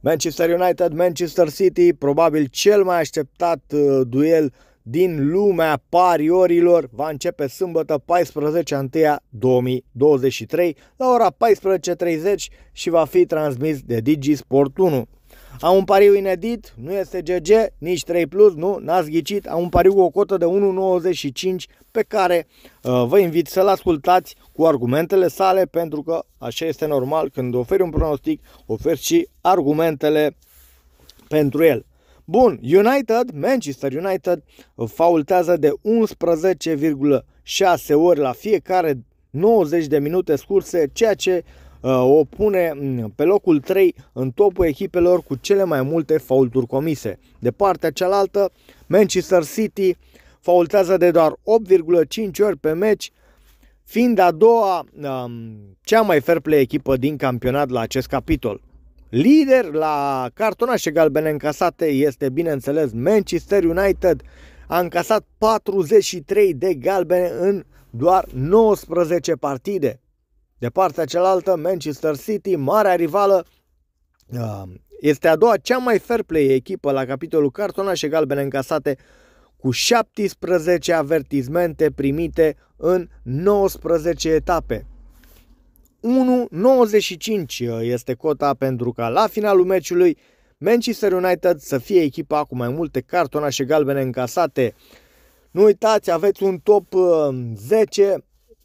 Manchester United, Manchester City, probabil cel mai așteptat uh, duel din lumea pariorilor va începe sâmbătă 2023 la ora 14.30 și va fi transmis de Digi Sport 1. Am un pariu inedit, nu este GG, nici 3+, plus, nu, n-ați ghicit, am un pariu cu o cotă de 1,95 pe care uh, vă invit să-l ascultați cu argumentele sale pentru că așa este normal, când oferi un pronostic, oferi și argumentele pentru el. Bun, United, Manchester United uh, faultează de 11,6 ori la fiecare 90 de minute scurse, ceea ce uh, Uh, o pune mm, pe locul 3 în topul echipelor cu cele mai multe faulturi comise. De partea cealaltă, Manchester City faultează de doar 8,5 ori pe meci, fiind a doua um, cea mai fair play echipă din campionat la acest capitol. Lider la cartonașe galbene încasate este, bineînțeles, Manchester United. A încasat 43 de galbene în doar 19 partide. De partea cealaltă, Manchester City, marea rivală, uh, este a doua cea mai fair play echipă la capitolul cartonașe galbene încasate cu 17 avertizmente primite în 19 etape. 1.95 uh, este cota pentru ca la finalul meciului Manchester United să fie echipa cu mai multe cartonașe galbene încasate. Nu uitați, aveți un top 10 uh,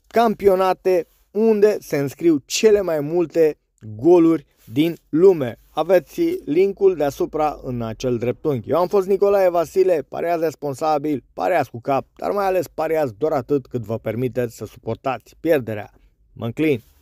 campionate unde se înscriu cele mai multe goluri din lume. Aveți linkul deasupra în acel dreptunghi. Eu am fost Nicolae Vasile, pareați responsabil, pareați cu cap, dar mai ales pareați doar atât cât vă permiteți să suportați pierderea. Mă înclin!